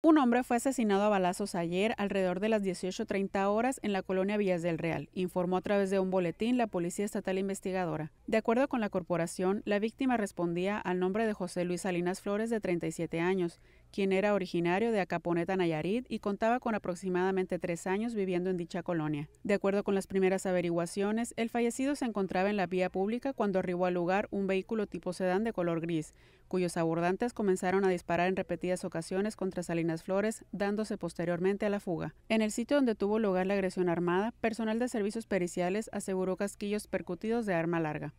Un hombre fue asesinado a balazos ayer alrededor de las 18.30 horas en la colonia Villas del Real, informó a través de un boletín la Policía Estatal Investigadora. De acuerdo con la corporación, la víctima respondía al nombre de José Luis Salinas Flores, de 37 años, quien era originario de Acaponeta, Nayarit, y contaba con aproximadamente tres años viviendo en dicha colonia. De acuerdo con las primeras averiguaciones, el fallecido se encontraba en la vía pública cuando arribó al lugar un vehículo tipo sedán de color gris, cuyos abordantes comenzaron a disparar en repetidas ocasiones contra Salinas Flores, dándose posteriormente a la fuga. En el sitio donde tuvo lugar la agresión armada, personal de servicios periciales aseguró casquillos percutidos de arma larga.